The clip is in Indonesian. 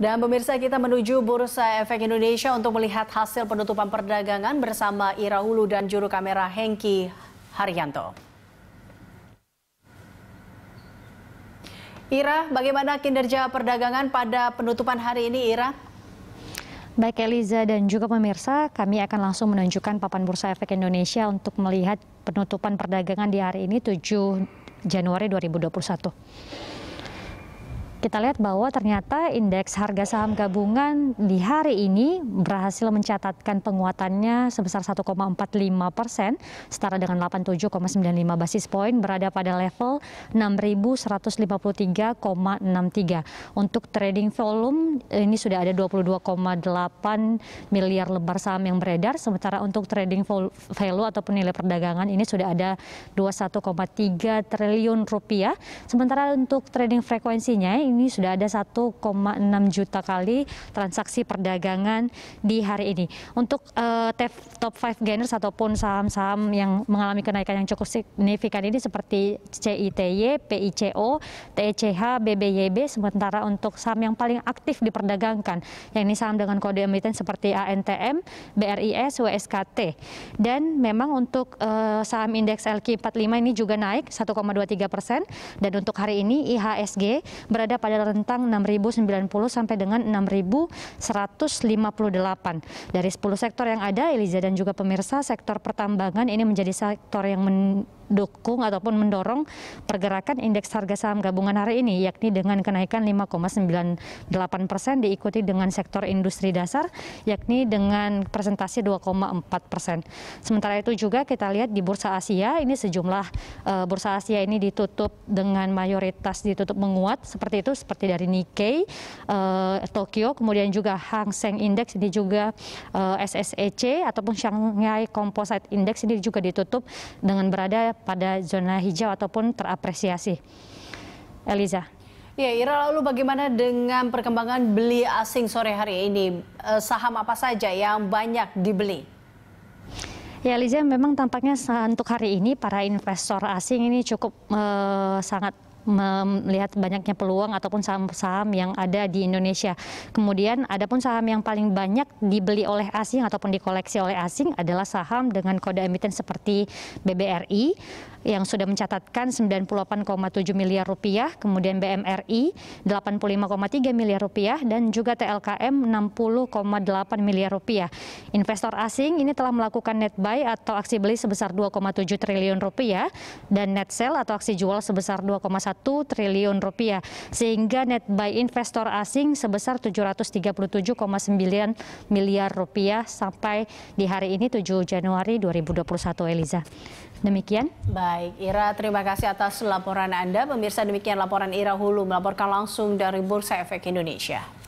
Dan pemirsa kita menuju Bursa Efek Indonesia untuk melihat hasil penutupan perdagangan bersama Ira Hulu dan juru kamera Hengki Haryanto. Ira, bagaimana kinerja perdagangan pada penutupan hari ini, Ira? Baik Eliza dan juga pemirsa, kami akan langsung menunjukkan papan Bursa Efek Indonesia untuk melihat penutupan perdagangan di hari ini 7 Januari 2021 kita lihat bahwa ternyata indeks harga saham gabungan di hari ini berhasil mencatatkan penguatannya sebesar 1,45 persen, setara dengan 87,95 basis poin berada pada level 6.153,63. Untuk trading volume ini sudah ada 22,8 miliar lembar saham yang beredar, sementara untuk trading value ataupun nilai perdagangan ini sudah ada 21,3 triliun rupiah. Sementara untuk trading frekuensinya ini sudah ada 1,6 juta kali transaksi perdagangan di hari ini. Untuk uh, top 5 gainers ataupun saham-saham yang mengalami kenaikan yang cukup signifikan ini seperti CITY, PICO, TECH, BBYB, sementara untuk saham yang paling aktif diperdagangkan, yang ini saham dengan kode emiten seperti ANTM, BRIS, WSKT. Dan memang untuk uh, saham indeks LQ45 ini juga naik 1,23 persen, dan untuk hari ini IHSG berada pada rentang 6.090 sampai dengan 6.158. Dari 10 sektor yang ada, Eliza dan juga pemirsa, sektor pertambangan ini menjadi sektor yang men mendukung ataupun mendorong pergerakan indeks harga saham gabungan hari ini yakni dengan kenaikan 5,98 persen diikuti dengan sektor industri dasar yakni dengan presentasi 2,4 persen. Sementara itu juga kita lihat di Bursa Asia ini sejumlah uh, Bursa Asia ini ditutup dengan mayoritas ditutup menguat seperti itu seperti dari Nikkei, uh, Tokyo, kemudian juga Hang Seng Index ini juga uh, eh, SSEC ataupun Shanghai Composite Index ini juga ditutup dengan berada pada zona hijau ataupun terapresiasi. Eliza. Ya, Ira, lalu bagaimana dengan perkembangan beli asing sore hari ini? Eh, saham apa saja yang banyak dibeli? Ya, Liza, memang tampaknya untuk hari ini para investor asing ini cukup eh, sangat melihat banyaknya peluang ataupun saham-saham yang ada di Indonesia. Kemudian ada pun saham yang paling banyak dibeli oleh asing ataupun dikoleksi oleh asing adalah saham dengan kode emiten seperti BBRI, yang sudah mencatatkan 98,7 miliar rupiah, kemudian BMRI 85,3 miliar rupiah dan juga TLKM 60,8 miliar rupiah. Investor asing ini telah melakukan net buy atau aksi beli sebesar 2,7 triliun rupiah dan net sell atau aksi jual sebesar 2,1 triliun rupiah sehingga net buy investor asing sebesar 737,9 miliar rupiah sampai di hari ini 7 Januari 2021 Eliza. Demikian. Bye. Baik, Ira, terima kasih atas laporan Anda. Pemirsa, demikian laporan Ira Hulu melaporkan langsung dari Bursa Efek Indonesia.